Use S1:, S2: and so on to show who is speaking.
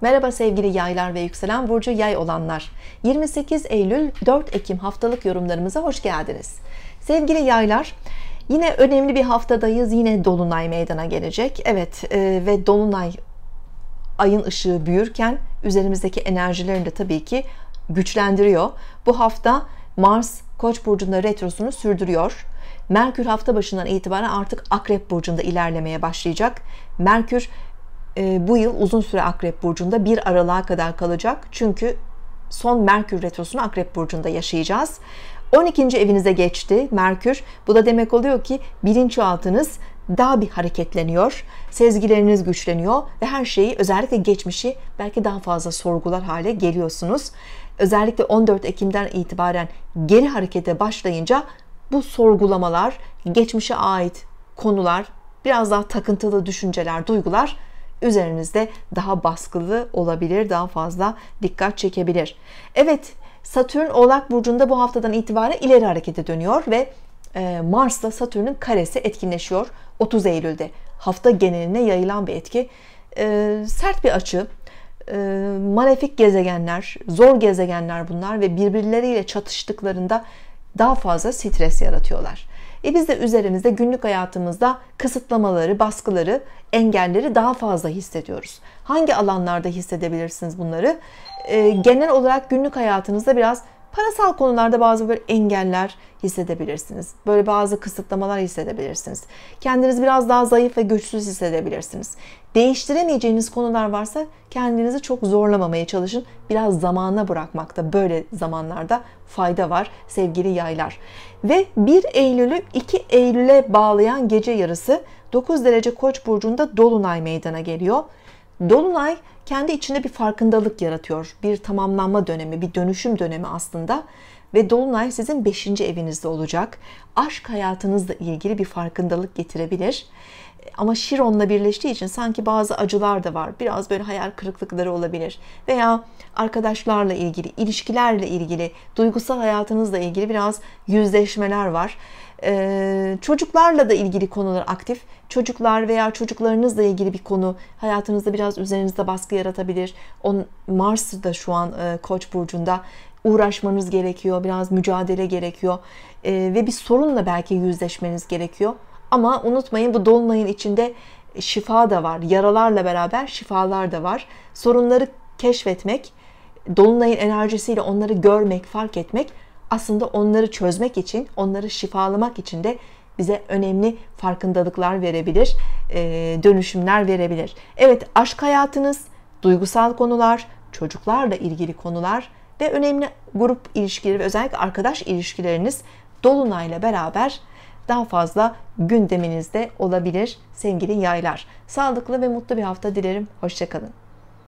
S1: Merhaba sevgili yaylar ve yükselen burcu yay olanlar. 28 Eylül 4 Ekim haftalık yorumlarımıza hoş geldiniz. Sevgili yaylar, yine önemli bir haftadayız. Yine dolunay meydana gelecek. Evet e, ve dolunay ayın ışığı büyürken üzerimizdeki enerjilerini de tabii ki güçlendiriyor. Bu hafta Mars Koç burcunda retrosunu sürdürüyor. Merkür hafta başından itibaren artık Akrep burcunda ilerlemeye başlayacak. Merkür ee, bu yıl uzun süre Akrep Burcu'nda bir aralığa kadar kalacak. Çünkü son Merkür Retrosu'nu Akrep Burcu'nda yaşayacağız. 12. evinize geçti Merkür. Bu da demek oluyor ki bilinçaltınız daha bir hareketleniyor, sezgileriniz güçleniyor ve her şeyi özellikle geçmişi belki daha fazla sorgular hale geliyorsunuz. Özellikle 14 Ekim'den itibaren geri harekete başlayınca bu sorgulamalar, geçmişe ait konular, biraz daha takıntılı düşünceler, duygular üzerinizde daha baskılı olabilir, daha fazla dikkat çekebilir. Evet, Satürn Oğlak burcunda bu haftadan itibaren ileri harekete dönüyor ve e, Mars'la Satürn'ün karesi etkinleşiyor 30 Eylül'de. Hafta geneline yayılan bir etki. E, sert bir açı, e, malefik gezegenler, zor gezegenler bunlar ve birbirleriyle çatıştıklarında daha fazla stres yaratıyorlar. E biz de üzerimizde günlük hayatımızda kısıtlamaları, baskıları, engelleri daha fazla hissediyoruz. Hangi alanlarda hissedebilirsiniz bunları? E, genel olarak günlük hayatınızda biraz Parasal konularda bazı böyle engeller hissedebilirsiniz. Böyle bazı kısıtlamalar hissedebilirsiniz. Kendinizi biraz daha zayıf ve güçsüz hissedebilirsiniz. Değiştiremeyeceğiniz konular varsa kendinizi çok zorlamamaya çalışın. Biraz zamana bırakmakta böyle zamanlarda fayda var sevgili yaylar. Ve 1 Eylül'ü 2 Eylül'e bağlayan gece yarısı 9 derece Koç burcunda dolunay meydana geliyor. Dolunay kendi içinde bir farkındalık yaratıyor. Bir tamamlanma dönemi, bir dönüşüm dönemi aslında. Ve Dolunay sizin 5. evinizde olacak. Aşk hayatınızla ilgili bir farkındalık getirebilir ama Şiron'la birleştiği için sanki bazı acılar da var. Biraz böyle hayal kırıklıkları olabilir. Veya arkadaşlarla ilgili, ilişkilerle ilgili, duygusal hayatınızla ilgili biraz yüzleşmeler var. Ee, çocuklarla da ilgili konular aktif. Çocuklar veya çocuklarınızla ilgili bir konu hayatınızda biraz üzerinizde baskı yaratabilir. On, Mars da şu an e, Koç burcunda uğraşmanız gerekiyor, biraz mücadele gerekiyor ee, ve bir sorunla belki yüzleşmeniz gerekiyor. Ama unutmayın bu dolunayın içinde şifa da var. Yaralarla beraber şifalar da var. Sorunları keşfetmek, dolunayın enerjisiyle onları görmek, fark etmek aslında onları çözmek için, onları şifalamak için de bize önemli farkındalıklar verebilir, e, dönüşümler verebilir. Evet, aşk hayatınız, duygusal konular, çocuklarla ilgili konular ve önemli grup ilişkileri ve özellikle arkadaş ilişkileriniz dolunayla beraber daha fazla gündeminizde olabilir sevgili yaylar. Sağlıklı ve mutlu bir hafta dilerim. Hoşçakalın.